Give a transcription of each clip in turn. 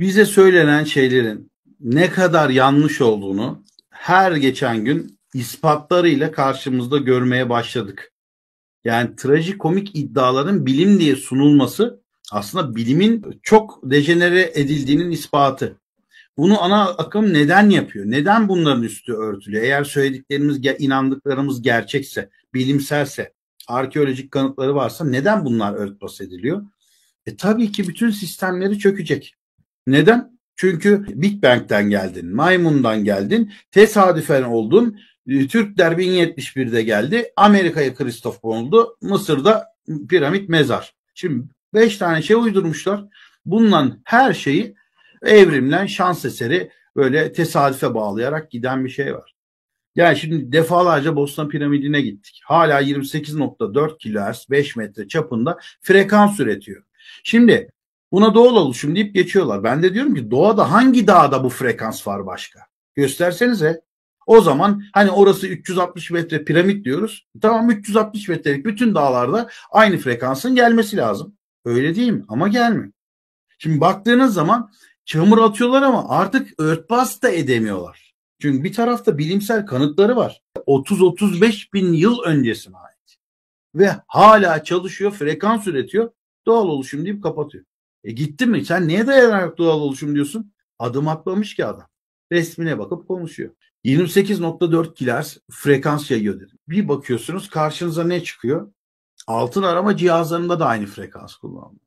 bize söylenen şeylerin ne kadar yanlış olduğunu her geçen gün ispatlarıyla karşımızda görmeye başladık. Yani trajikomik iddiaların bilim diye sunulması aslında bilimin çok dejenere edildiğinin ispatı. Bunu ana akım neden yapıyor? Neden bunların üstü örtülüyor? Eğer söylediklerimiz, inandıklarımız gerçekse, bilimselse, arkeolojik kanıtları varsa neden bunlar örtbas ediliyor? E tabii ki bütün sistemleri çökecek. Neden? Çünkü Big Bang'den geldin, maymundan geldin, tesadüfen oldun. Ee, Türkler 1071'de geldi. Amerika'ya Kristof oldu, Mısır'da piramit mezar. Şimdi 5 tane şey uydurmuşlar. Bundan her şeyi evrimlen şans eseri böyle tesadüfe bağlayarak giden bir şey var. Yani şimdi defalarca Boston piramidine gittik. Hala 28.4 kHz 5 metre çapında frekans üretiyor. Şimdi Buna doğal oluşum deyip geçiyorlar. Ben de diyorum ki doğada hangi dağda bu frekans var başka? Göstersenize. O zaman hani orası 360 metre piramit diyoruz. Tamam 360 metrelik bütün dağlarda aynı frekansın gelmesi lazım. Öyle değil mi? Ama gelmiyor. Şimdi baktığınız zaman çamur atıyorlar ama artık örtbas da edemiyorlar. Çünkü bir tarafta bilimsel kanıtları var. 30-35 bin yıl öncesine ait. Ve hala çalışıyor, frekans üretiyor. Doğal oluşum deyip kapatıyor. E gitti mi? Sen niye dayanarak doğal oluşum diyorsun? Adım atmamış ki adam. Resmine bakıp konuşuyor. 28.4 kiler frekans yayıyor dedim. Bir bakıyorsunuz karşınıza ne çıkıyor? Altın arama cihazlarında da aynı frekans kullanılıyor.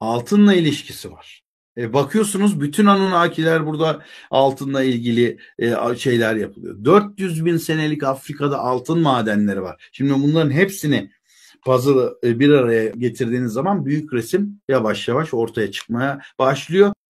Altınla ilişkisi var. E bakıyorsunuz bütün Anunnakiler burada altınla ilgili e, şeyler yapılıyor. 400 bin senelik Afrika'da altın madenleri var. Şimdi bunların hepsini puzzle'ı e, bir araya getirdiğiniz zaman büyük resim yavaş yavaş ortaya çıkmaya başlıyor.